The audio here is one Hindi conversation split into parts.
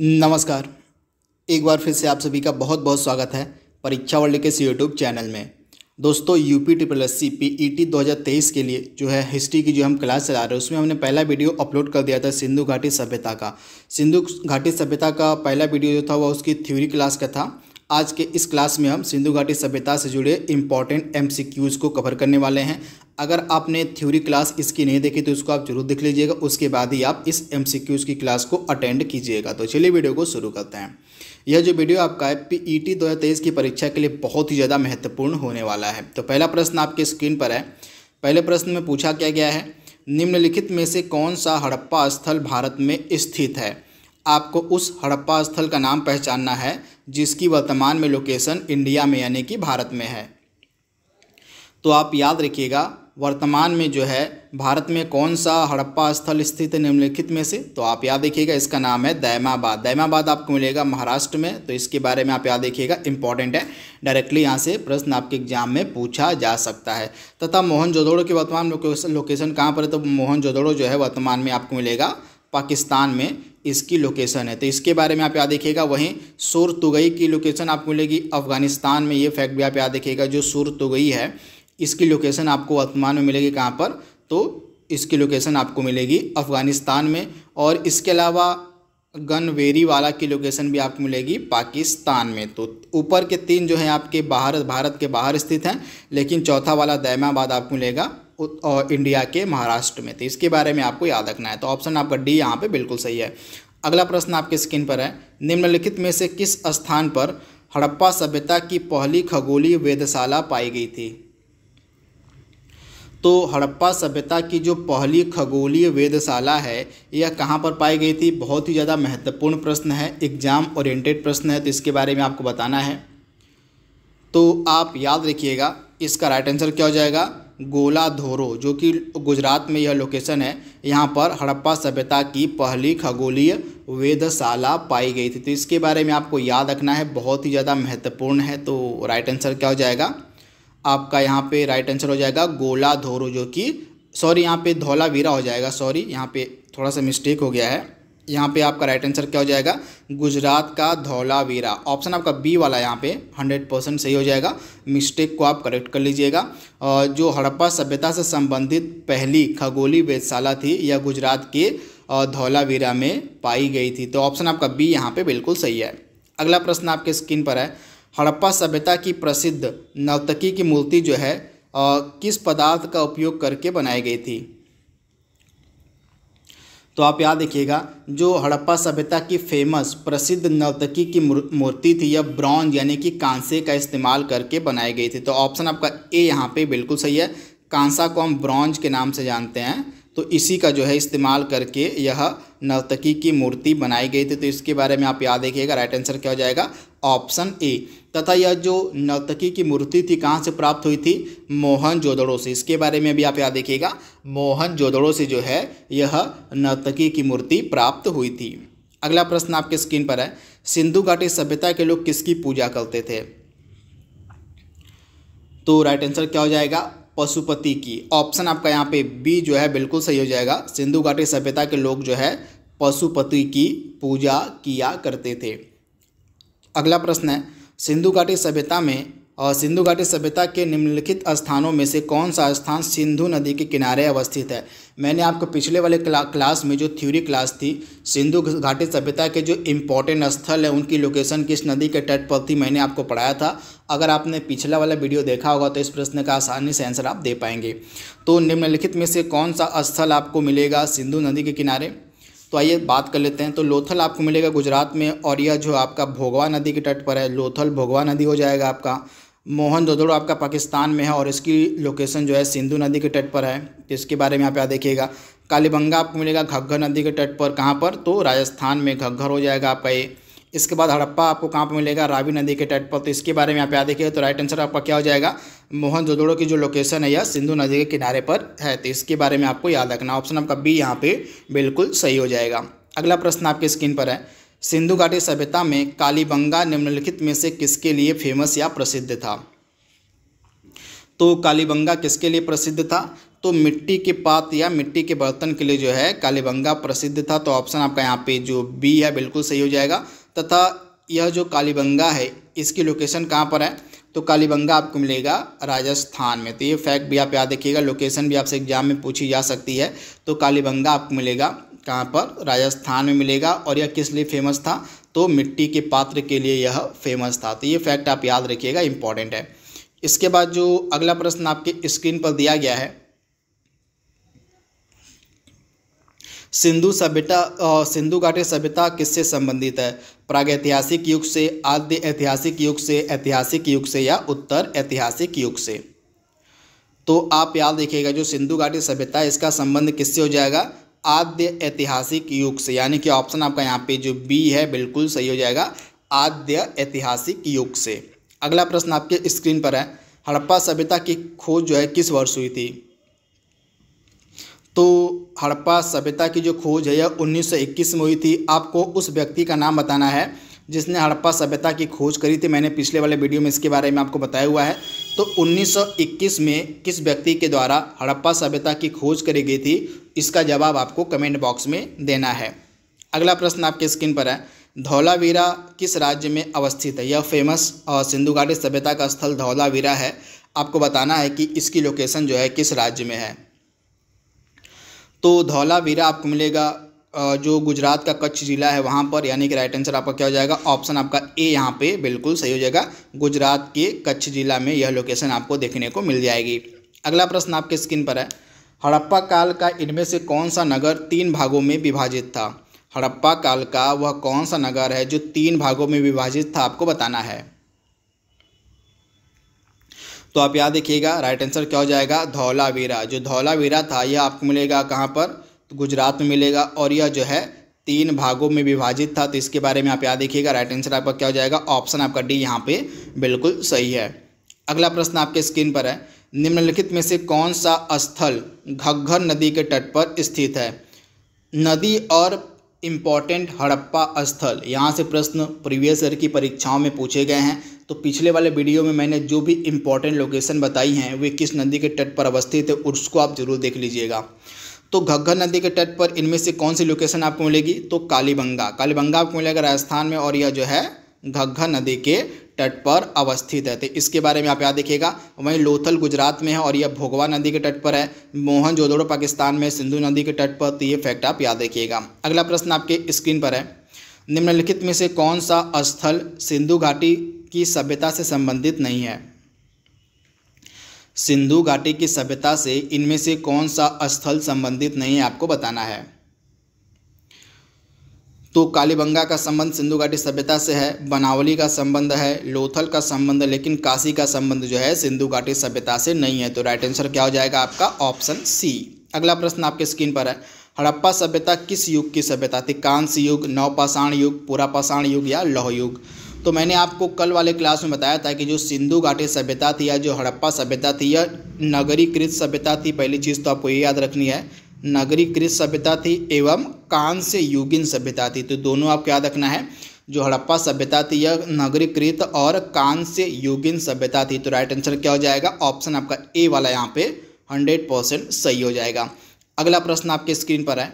नमस्कार एक बार फिर से आप सभी का बहुत बहुत स्वागत है परीक्षा वर्ल्ड के सी यूट्यूब चैनल में दोस्तों U P triple S C P E T दो हज़ार तेईस के लिए जो है हिस्ट्री की जो हम क्लास चला रहे हैं उसमें हमने पहला वीडियो अपलोड कर दिया था सिंधु घाटी सभ्यता का सिंधु घाटी सभ्यता का पहला वीडियो जो था वह उसकी थ्योरी क्लास का था आज के इस क्लास में हम सिंधु घाटी सभ्यता से जुड़े इंपॉर्टेंट एमसीक्यूज को कवर करने वाले हैं अगर आपने थ्योरी क्लास इसकी नहीं देखी तो इसको आप जरूर देख लीजिएगा उसके बाद ही आप इस एमसीक्यूज की क्लास को अटेंड कीजिएगा तो चलिए वीडियो को शुरू करते हैं यह जो वीडियो आपका है पीईटी e 2023 की परीक्षा के लिए बहुत ही ज़्यादा महत्वपूर्ण होने वाला है तो पहला प्रश्न आपके स्क्रीन पर है पहले प्रश्न में पूछा क्या गया है निम्नलिखित में से कौन सा हड़प्पा स्थल भारत में स्थित है आपको उस हड़प्पा स्थल का नाम पहचानना है जिसकी वर्तमान में लोकेशन इंडिया में यानी कि भारत में है तो आप याद रखिएगा वर्तमान में जो है भारत में कौन सा हड़प्पा स्थल स्थित है निम्नलिखित में से तो आप याद देखिएगा इसका नाम है दैमाबाद दैमाबाद आपको मिलेगा महाराष्ट्र में तो इसके बारे में आप याद देखिएगा इंपॉर्टेंट है डायरेक्टली यहाँ से प्रश्न आपके एग्जाम में पूछा जा सकता है तथा मोहन जोदड़ो की वर्तमान लोकेशन लोकेशन कहाँ पर है तो मोहन जो है वर्तमान में आपको मिलेगा पाकिस्तान में इसकी लोकेशन है तो इसके बारे में आप याद देखिएगा वहीं सुर तुगई की लोकेशन आपको मिलेगी अफगानिस्तान में ये फैक्ट भी आप याद देखिएगा जो सुर तुगई है इसकी लोकेशन आपको वर्तमान में मिलेगी कहाँ पर तो इसकी लोकेशन आपको मिलेगी अफगानिस्तान में और इसके अलावा गनवेरी वाला की लोकेशन भी आपको मिलेगी पाकिस्तान में तो ऊपर के तीन जो है आपके बाहर भारत के बाहर स्थित हैं लेकिन चौथा वाला दैमाबाद आपको मिलेगा इंडिया के महाराष्ट्र में थे इसके बारे में आपको याद रखना है तो ऑप्शन आपका डी यहाँ पे बिल्कुल सही है अगला प्रश्न आपके स्क्रीन पर है निम्नलिखित में से किस स्थान पर हड़प्पा सभ्यता की पहली खगोलीय वेधशाला पाई गई थी तो हड़प्पा सभ्यता की जो पहली खगोलीय वेधशाला है यह कहाँ पर पाई गई थी बहुत ही ज़्यादा महत्वपूर्ण प्रश्न है एग्जाम ओरिएंटेड प्रश्न है तो इसके बारे में आपको बताना है तो आप याद रखिएगा इसका राइट आंसर क्या हो जाएगा गोला धोरो जो कि गुजरात में यह लोकेशन है यहाँ पर हड़प्पा सभ्यता की पहली खगोलीय वेधशाला पाई गई थी तो इसके बारे में आपको याद रखना है बहुत ही ज़्यादा महत्वपूर्ण है तो राइट आंसर क्या हो जाएगा आपका यहाँ पे राइट आंसर हो जाएगा गोला धोरो जो कि सॉरी यहाँ पे धौलावीरा वीरा हो जाएगा सॉरी यहाँ पे थोड़ा सा मिस्टेक हो गया है यहाँ पे आपका राइट आंसर क्या हो जाएगा गुजरात का धौलावीरा ऑप्शन आपका बी वाला यहाँ पे 100 परसेंट सही हो जाएगा मिस्टेक को आप करेक्ट कर लीजिएगा और जो हड़प्पा सभ्यता से संबंधित पहली खगोली वेधशाला थी यह गुजरात के धौलावीरा में पाई गई थी तो ऑप्शन आपका बी यहाँ पे बिल्कुल सही है अगला प्रश्न आपके स्क्रीन पर है हड़प्पा सभ्यता की प्रसिद्ध नवतकी की मूर्ति जो है किस पदार्थ का उपयोग करके बनाई गई थी तो आप याद देखिएगा जो हड़प्पा सभ्यता की फेमस प्रसिद्ध नवतकी की मूर्ति थी यह या ब्रॉन्ज यानी कि कांसे का इस्तेमाल करके बनाई गई थी तो ऑप्शन आपका ए यहाँ पे बिल्कुल सही है कांसा को हम ब्रॉन्ज के नाम से जानते हैं तो इसी का जो है इस्तेमाल करके यह नर्तकी की मूर्ति बनाई गई थी तो इसके बारे में आप याद देखिएगा राइट आंसर क्या हो जाएगा ऑप्शन ए तथा यह जो नर्तकी की मूर्ति थी कहाँ से प्राप्त हुई थी मोहन जोदड़ों से इसके बारे में भी आप याद देखिएगा मोहन जोदड़ों से जो है यह नर्तकी की मूर्ति प्राप्त हुई थी अगला प्रश्न आपके स्क्रीन पर है सिंधु घाटी सभ्यता के लोग किसकी पूजा करते थे तो राइट आंसर क्या हो जाएगा पशुपति की ऑप्शन आपका यहाँ पे बी जो है बिल्कुल सही हो जाएगा सिंधु घाटी सभ्यता के लोग जो है पशुपति की पूजा किया करते थे अगला प्रश्न है सिंधु घाटी सभ्यता में और सिंधु घाटी सभ्यता के निम्नलिखित स्थानों में से कौन सा स्थान सिंधु नदी के किनारे अवस्थित है मैंने आपको पिछले वाले क्ला, क्लास में जो थ्योरी क्लास थी सिंधु घाटी सभ्यता के जो इम्पोर्टेंट स्थल है उनकी लोकेशन किस नदी के तट पर थी मैंने आपको पढ़ाया था अगर आपने पिछला वाला वीडियो देखा होगा तो इस प्रश्न का आसानी से आंसर आप दे पाएंगे तो निम्नलिखित में से कौन सा स्थल आपको मिलेगा सिंधु नदी के किनारे तो आइए बात कर लेते हैं तो लोथल आपको मिलेगा गुजरात में और यह जो आपका भोगवा नदी के तट पर है लोथल भोगवा नदी हो जाएगा आपका मोहन दोदड़ो आपका पाकिस्तान में है और इसकी लोकेशन जो है सिंधु नदी के तट पर है तो इसके बारे में आप यहाँ देखिएगा कालीबंगा आपको मिलेगा घग्घर नदी के तट पर कहाँ पर तो राजस्थान में घग्घर हो जाएगा आपका ये इसके बाद हड़प्पा आपको कहाँ पर मिलेगा रावी नदी के तट पर तो इसके बारे में आप यहाँ देखिएगा तो राइट आंसर आपका क्या हो जाएगा मोहन जोदड़ो की जो लोकेशन है यह सिंधु नदी के किनारे पर है तो इसके बारे में आपको याद रखना ऑप्शन आपका बी यहाँ पे बिल्कुल सही हो जाएगा अगला प्रश्न आपके स्क्रीन पर है सिंधु घाटी सभ्यता में कालीबंगा निम्नलिखित में से किसके लिए फेमस या प्रसिद्ध था तो कालीबंगा किसके लिए प्रसिद्ध था तो मिट्टी के पात या मिट्टी के बर्तन के लिए जो है कालीबंगा प्रसिद्ध था तो ऑप्शन आपका यहाँ पे जो बी है बिल्कुल सही हो जाएगा तथा यह जो कालीबंगा है इसकी लोकेशन कहाँ पर है तो कालीबंगा आपको मिलेगा राजस्थान में तो ये फैक्ट भी आप याद रखिएगा लोकेशन भी आपसे एग्जाम में पूछी जा सकती है तो कालीबंगा आपको मिलेगा कहाँ पर राजस्थान में मिलेगा और यह किस लिए फेमस था तो मिट्टी के पात्र के लिए यह फेमस था तो ये फैक्ट आप याद रखिएगा इंपॉर्टेंट है इसके बाद जो अगला प्रश्न आपके स्क्रीन पर दिया गया है सिंधु सभ्यता सिंधु घाटी सभ्यता किससे संबंधित है प्रागैतिहासिक युग से आद्य ऐतिहासिक युग से ऐतिहासिक युग से या उत्तर ऐतिहासिक युग से तो आप याद देखिएगा जो सिंधु घाटी सभ्यता इसका संबंध किससे हो जाएगा आद्य ऐतिहासिक युग से यानी कि ऑप्शन आपका यहाँ पे जो बी है बिल्कुल सही हो जाएगा आद्य ऐतिहासिक युग से अगला प्रश्न आपके स्क्रीन पर है हड़प्पा सभ्यता की खोज जो है किस वर्ष हुई थी तो हड़प्पा सभ्यता की जो खोज है यह 1921 में हुई थी आपको उस व्यक्ति का नाम बताना है जिसने हड़प्पा सभ्यता की खोज करी थी मैंने पिछले वाले वीडियो में इसके बारे में आपको बताया हुआ है तो 1921 में किस व्यक्ति के द्वारा हड़प्पा सभ्यता की खोज करी गई थी इसका जवाब आपको कमेंट बॉक्स में देना है अगला प्रश्न आपके स्क्रीन पर है धौलावीरा किस राज्य में अवस्थित है यह फेमस सिंधु घाटी सभ्यता का स्थल धौलावीरा है आपको बताना है कि इसकी लोकेशन जो है किस राज्य में है तो धौलावीरा आपको मिलेगा जो गुजरात का कच्छ ज़िला है वहाँ पर यानी कि राइट आंसर आपका क्या हो जाएगा ऑप्शन आपका ए यहाँ पे बिल्कुल सही हो जाएगा गुजरात के कच्छ ज़िला में यह लोकेशन आपको देखने को मिल जाएगी अगला प्रश्न आपके स्क्रीन पर है हड़प्पा काल का इनमें से कौन सा नगर तीन भागों में विभाजित था हड़प्पा काल का वह कौन सा नगर है जो तीन भागों में विभाजित था आपको बताना है तो आप याद देखिएगा राइट आंसर क्या हो जाएगा धौलावीरा जो धौलावीरा था यह आपको मिलेगा कहाँ पर तो गुजरात में मिलेगा और यह जो है तीन भागों में विभाजित था तो इसके बारे में आप याद देखिएगा राइट आंसर आपका क्या हो जाएगा ऑप्शन आपका डी यहाँ पे बिल्कुल सही है अगला प्रश्न आपके स्क्रीन पर है निम्नलिखित में से कौन सा स्थल घग्घर नदी के तट पर स्थित है नदी और इम्पॉर्टेंट हड़प्पा स्थल यहाँ से प्रश्न प्रीवियस ईयर की परीक्षाओं में पूछे गए हैं तो पिछले वाले वीडियो में मैंने जो भी इम्पॉर्टेंट लोकेशन बताई हैं वे किस नदी के तट पर अवस्थित है उसको आप जरूर देख लीजिएगा तो घग्घर नदी के तट पर इनमें से कौन सी लोकेशन आपको मिलेगी तो कालीबंगा कालीबंगा आपको मिलेगा राजस्थान में और यह जो है घग्घा नदी के तट पर अवस्थित है तो इसके बारे में आप याद देखिएगा वहीं लोथल गुजरात में है और यह भोगवा नदी के तट पर है मोहन जोदड़ो पाकिस्तान में सिंधु नदी के तट पर तो ये फैक्ट आप याद देखिएगा अगला प्रश्न आपके स्क्रीन पर है निम्नलिखित में से कौन सा स्थल सिंधु घाटी की सभ्यता से संबंधित नहीं है सिंधु घाटी की सभ्यता से इनमें से कौन सा स्थल संबंधित नहीं है आपको बताना है तो कालीबंगा का संबंध सिंधु घाटी सभ्यता से है बनावली का संबंध है लोथल का संबंध लेकिन काशी का संबंध जो है सिंधु घाटी सभ्यता से नहीं है तो राइट आंसर क्या हो जाएगा आपका ऑप्शन सी अगला प्रश्न आपके स्क्रीन पर है हड़प्पा सभ्यता किस युग की सभ्यता थी कांस्य युग नवपाषाण युग पुरापाषाण युग या लौह युग तो मैंने आपको कल वाले क्लास में बताया था कि जो सिंधु घाटी सभ्यता थी या जो हड़प्पा सभ्यता थी या नगरीकृत सभ्यता थी पहली चीज़ तो आपको ये याद रखनी है नगरीकृत सभ्यता थी एवं कांस्य युगिन सभ्यता थी तो दोनों आपको याद रखना है जो हड़प्पा सभ्यता थी यह नगरीकृत और कांस्य युगिन सभ्यता थी तो राइट आंसर क्या हो जाएगा ऑप्शन आपका ए वाला यहाँ पे हंड्रेड परसेंट सही हो जाएगा अगला प्रश्न आपके स्क्रीन पर है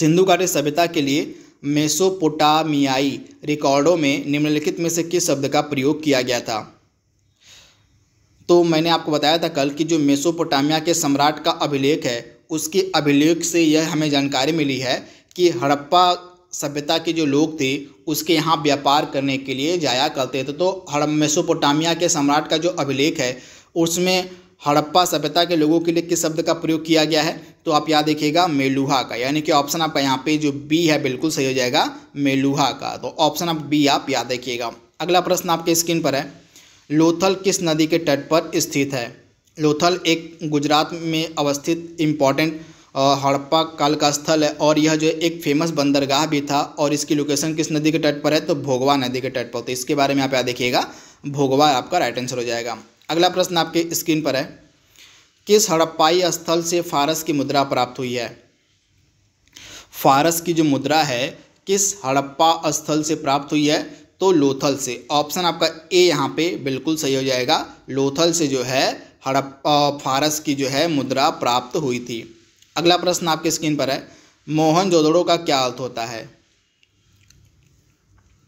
सिंधु घाटी सभ्यता के लिए मेसोपोटामियाई रिकॉर्डों में निम्नलिखित में से किस शब्द का प्रयोग किया गया था तो मैंने आपको बताया था कल कि जो मेसोपोटामिया के सम्राट का अभिलेख है उसके अभिलेख से यह हमें जानकारी मिली है कि हड़प्पा सभ्यता के जो लोग थे उसके यहाँ व्यापार करने के लिए जाया करते थे तो हड़प मेसोपोटामिया के सम्राट का जो अभिलेख है उसमें हड़प्पा सभ्यता के लोगों के लिए किस शब्द का प्रयोग किया गया है तो आप याद देखिएगा मेलुहा का यानी कि ऑप्शन आपका यहाँ पे जो बी है बिल्कुल सही हो जाएगा मेलुहा का तो ऑप्शन आप बी आप याद देखिएगा अगला प्रश्न आपके स्क्रीन पर है लोथल किस नदी के तट पर स्थित है लोथल एक गुजरात में अवस्थित इम्पॉर्टेंट हड़प्पा काल का स्थल है और यह जो एक फेमस बंदरगाह भी था और इसकी लोकेशन किस नदी के तट पर है तो भोगवा नदी के तट पर तो इसके बारे में आप याद देखिएगा भोगवा आपका राइट आंसर हो जाएगा अगला प्रश्न आपके स्क्रीन पर है किस हड़प्पाई स्थल से फारस की मुद्रा प्राप्त हुई है फारस की जो मुद्रा है किस हड़प्पा स्थल से प्राप्त हुई है तो लोथल से ऑप्शन आपका ए यहाँ पे बिल्कुल सही हो जाएगा लोथल से जो है हड़प्पा फारस की जो है मुद्रा प्राप्त हुई थी अगला प्रश्न आपके स्क्रीन पर है मोहन जोदड़ो का क्या अर्थ होता है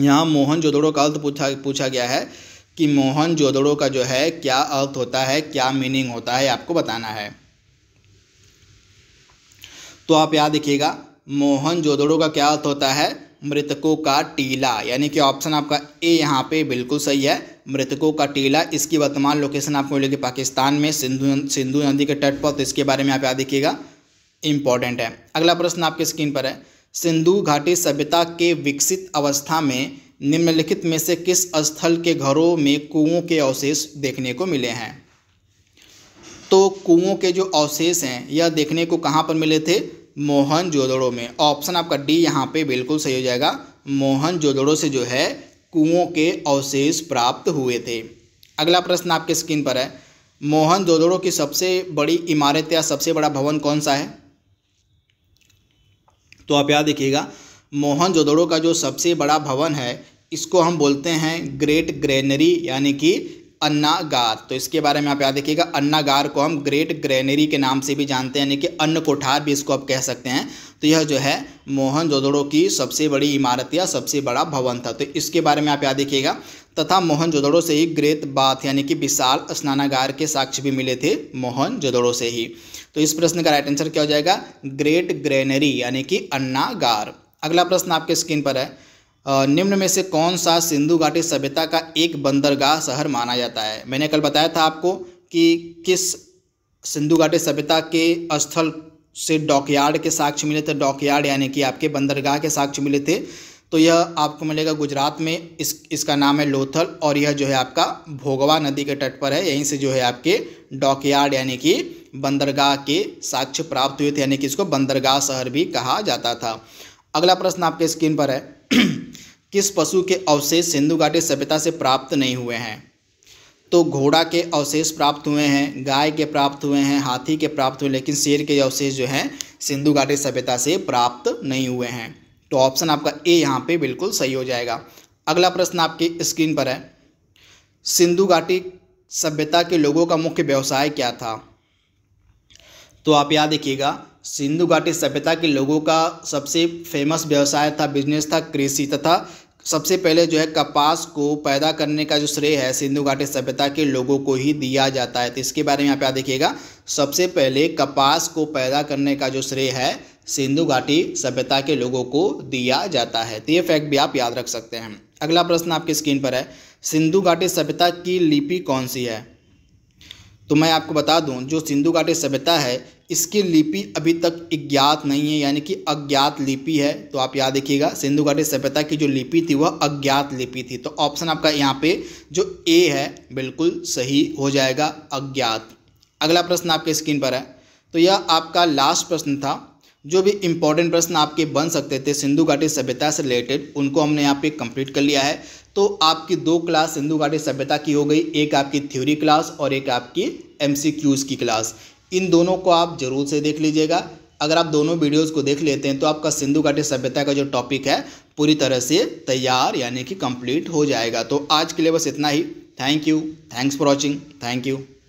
यहाँ मोहन जोदड़ो का अर्थ पूछा पूछा गया है कि मोहन जोदड़ो का जो है क्या अर्थ होता है क्या मीनिंग होता है आपको बताना है तो आप याद देखिएगा मोहन जोदड़ो का क्या अर्थ होता है मृतकों का टीला यानी कि ऑप्शन आपका ए यहाँ पे बिल्कुल सही है मृतकों का टीला इसकी वर्तमान लोकेशन आपको मिलेगी पाकिस्तान में सिंधु सिंधु नदी के तट पर तो इसके बारे में आप याद देखिएगा इम्पॉर्टेंट है अगला प्रश्न आपके स्क्रीन पर है सिंधु घाटी सभ्यता के विकसित अवस्था में निम्नलिखित में से किस स्थल के घरों में कुओं के अवशेष देखने को मिले हैं तो कुओं के जो अवशेष हैं यह देखने को कहाँ पर मिले थे मोहन जोदड़ों में ऑप्शन आपका डी यहाँ पे बिल्कुल सही हो जाएगा मोहन जोदड़ों से जो है कुओं के अवशेष प्राप्त हुए थे अगला प्रश्न आपके स्क्रीन पर है मोहन जोदड़ो की सबसे बड़ी इमारत या सबसे बड़ा भवन कौन सा है तो आप याद देखिएगा मोहन जोदड़ो का जो सबसे बड़ा भवन है इसको हम बोलते हैं ग्रेट ग्रेनरी यानी कि अन्नागार तो इसके बारे में आप याद देखिएगा अन्नागार को हम ग्रेट ग्रेनरी के नाम से भी जानते हैं यानी कि अन्न कोठार भी इसको आप कह सकते हैं तो यह जो है मोहन जोदड़ो की सबसे बड़ी इमारत या सबसे बड़ा भवन था तो इसके बारे में आप याद देखिएगा तथा मोहन जोदड़ो से ही ग्रेट बाथ यानी कि विशाल स्नानागार के साक्ष्य भी मिले थे मोहन जोदड़ो से ही तो इस प्रश्न का राइट आंसर क्या हो जाएगा ग्रेट ग्रेनरी यानी कि अन्नागार अगला प्रश्न आपके स्क्रीन पर है निम्न में से कौन सा सिंधु घाटी सभ्यता का एक बंदरगाह शहर माना जाता है मैंने कल बताया था आपको कि किस सिंधु घाटी सभ्यता के स्थल से डॉकयार्ड के साक्ष्य मिले थे डॉकयार्ड यानी कि आपके बंदरगाह के साक्ष्य मिले थे तो यह आपको मिलेगा गुजरात में इस इसका नाम है लोथल और यह जो है आपका भोगवा नदी के तट पर है यहीं से जो है आपके डॉकयार्ड यानी कि बंदरगाह के साक्ष्य प्राप्त हुए थे यानी कि इसको बंदरगाह शहर भी कहा जाता था अगला प्रश्न आपके स्क्रीन पर है किस पशु के अवशेष सिंधु घाटी सभ्यता से प्राप्त नहीं हुए हैं तो घोड़ा के अवशेष प्राप्त हुए हैं गाय के प्राप्त हुए हैं हाथी के प्राप्त हुए लेकिन शेर के अवशेष जो हैं सिंधु घाटी सभ्यता से प्राप्त नहीं हुए हैं तो ऑप्शन आपका ए यहाँ पे बिल्कुल सही हो जाएगा अगला प्रश्न आपकी स्क्रीन पर है सिंधु घाटी सभ्यता के लोगों का मुख्य व्यवसाय क्या था तो आप याद देखिएगा सिंधु घाटी सभ्यता के लोगों का सबसे फेमस व्यवसाय था बिजनेस था कृषि तथा सबसे पहले जो है कपास को पैदा करने का जो श्रेय है सिंधु घाटी सभ्यता के लोगों को ही दिया जाता है तो इसके बारे में यहाँ पे आप देखिएगा सबसे पहले कपास को पैदा करने का जो श्रेय है सिंधु घाटी सभ्यता के लोगों को दिया जाता है तो ये फैक्ट भी आप याद रख सकते हैं अगला प्रश्न आपकी स्क्रीन पर है सिंधु घाटी सभ्यता की लिपि कौन सी है तो मैं आपको बता दूं जो सिंधु घाटी सभ्यता है इसकी लिपि अभी तक अज्ञात नहीं है यानी कि अज्ञात लिपि है तो आप याद रखिएगा सिंधु घाटी सभ्यता की जो लिपि थी वह अज्ञात लिपि थी तो ऑप्शन आपका यहाँ पे जो ए है बिल्कुल सही हो जाएगा अज्ञात अगला प्रश्न आपके स्क्रीन पर है तो यह आपका लास्ट प्रश्न था जो भी इम्पोर्टेंट प्रश्न आपके बन सकते थे सिंधु घाटी सभ्यता से रिलेटेड उनको हमने यहाँ पे कंप्लीट कर लिया है तो आपकी दो क्लास सिंधु घाटी सभ्यता की हो गई एक आपकी थ्योरी क्लास और एक आपकी एम की क्लास इन दोनों को आप जरूर से देख लीजिएगा अगर आप दोनों वीडियोज़ को देख लेते हैं तो आपका सिंधु घाटी सभ्यता का जो टॉपिक है पूरी तरह से तैयार यानी कि कंप्लीट हो जाएगा तो आज के लिए बस इतना ही thank you thanks for watching thank you